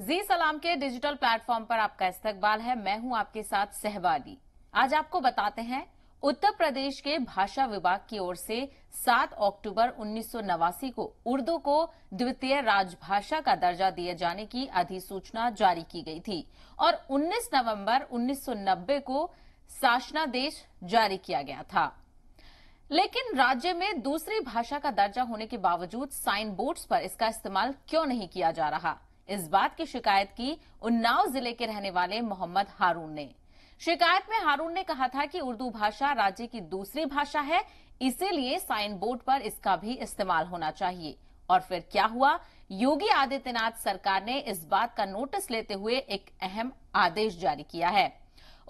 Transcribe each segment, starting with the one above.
जी सलाम के digital platform पर आपका इस्तकबाल है मैं हूं आपके साथ सहवाली आज आपको बताते हैं उत्तर प्रदेश के भाषा विभाग की ओर से 7 अक्टूबर उन्नीस को उर्दू को द्वितीय राजभाषा का दर्जा दिए जाने की अधिसूचना जारी की गई थी और 19 नवंबर 1990 को शासनादेश जारी किया गया था लेकिन राज्य में दूसरी भाषा का दर्जा होने के बावजूद साइन बोर्ड्स पर इसका इस्तेमाल क्यों नहीं किया जा रहा इस बात की शिकायत की उन्नाव जिले के रहने वाले मोहम्मद हारून ने शिकायत में हारून ने कहा था कि उर्दू भाषा राज्य की दूसरी भाषा है इसीलिए साइन बोर्ड पर इसका भी इस्तेमाल होना चाहिए और फिर क्या हुआ योगी आदित्यनाथ सरकार ने इस बात का नोटिस लेते हुए एक अहम आदेश जारी किया है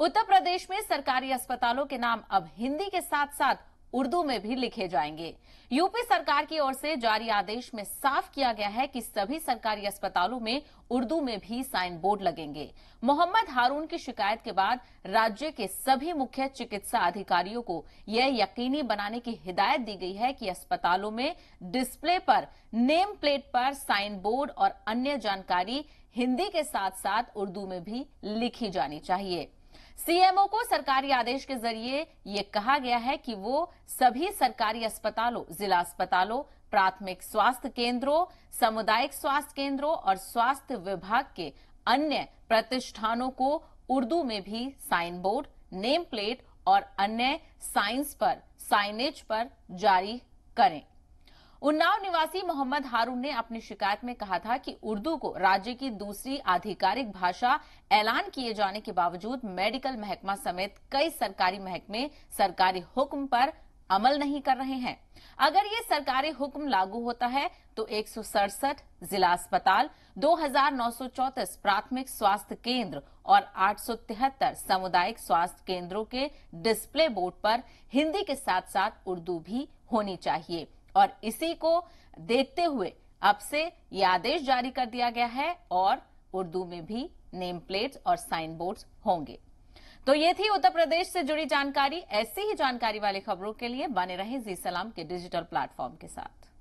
उत्तर प्रदेश में सरकारी अस्पतालों के नाम अब हिंदी के साथ साथ उर्दू में भी लिखे जाएंगे यूपी सरकार की ओर से जारी आदेश में साफ किया गया है कि सभी सरकारी अस्पतालों में उर्दू में भी साइन बोर्ड लगेंगे मोहम्मद हारून की शिकायत के बाद राज्य के सभी मुख्य चिकित्सा अधिकारियों को यह यकीनी बनाने की हिदायत दी गई है कि अस्पतालों में डिस्प्ले पर नेम प्लेट पर साइन बोर्ड और अन्य जानकारी हिंदी के साथ साथ उर्दू में भी लिखी जानी चाहिए सीएमओ को सरकारी आदेश के जरिए ये कहा गया है कि वो सभी सरकारी अस्पतालों जिला अस्पतालों प्राथमिक स्वास्थ्य केंद्रों सामुदायिक स्वास्थ्य केंद्रों और स्वास्थ्य विभाग के अन्य प्रतिष्ठानों को उर्दू में भी साइन बोर्ड नेम प्लेट और अन्य साइंस पर साइनेज पर जारी करें उन्नाव निवासी मोहम्मद हारून ने अपनी शिकायत में कहा था कि उर्दू को राज्य की दूसरी आधिकारिक भाषा ऐलान किए जाने के बावजूद मेडिकल महकमा समेत कई सरकारी महकमे सरकारी हुक्म पर अमल नहीं कर रहे हैं अगर ये सरकारी हुक्म लागू होता है तो एक जिला अस्पताल दो प्राथमिक स्वास्थ्य केंद्र और आठ सामुदायिक स्वास्थ्य केंद्रों के डिस्प्ले बोर्ड पर हिंदी के साथ साथ उर्दू भी होनी चाहिए और इसी को देखते हुए अब से ये आदेश जारी कर दिया गया है और उर्दू में भी नेम प्लेट्स और साइन बोर्ड्स होंगे तो ये थी उत्तर प्रदेश से जुड़ी जानकारी ऐसी ही जानकारी वाली खबरों के लिए बने रहे जी सलाम के डिजिटल प्लेटफॉर्म के साथ